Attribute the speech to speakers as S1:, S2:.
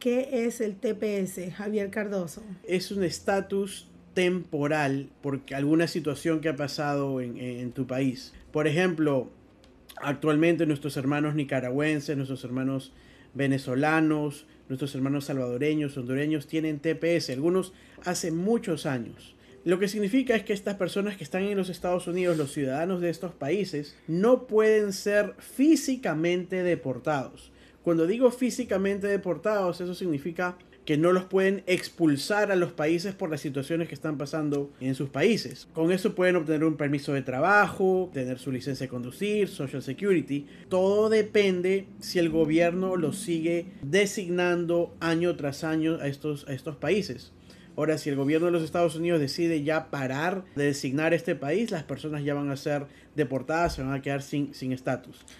S1: ¿Qué es el TPS, Javier Cardoso?
S2: Es un estatus temporal por alguna situación que ha pasado en, en tu país. Por ejemplo, actualmente nuestros hermanos nicaragüenses, nuestros hermanos venezolanos, nuestros hermanos salvadoreños, hondureños tienen TPS, algunos hace muchos años. Lo que significa es que estas personas que están en los Estados Unidos, los ciudadanos de estos países, no pueden ser físicamente deportados. Cuando digo físicamente deportados, eso significa que no los pueden expulsar a los países por las situaciones que están pasando en sus países. Con eso pueden obtener un permiso de trabajo, tener su licencia de conducir, Social Security. Todo depende si el gobierno los sigue designando año tras año a estos, a estos países. Ahora, si el gobierno de los Estados Unidos decide ya parar de designar este país, las personas ya van a ser deportadas, se van a quedar sin estatus.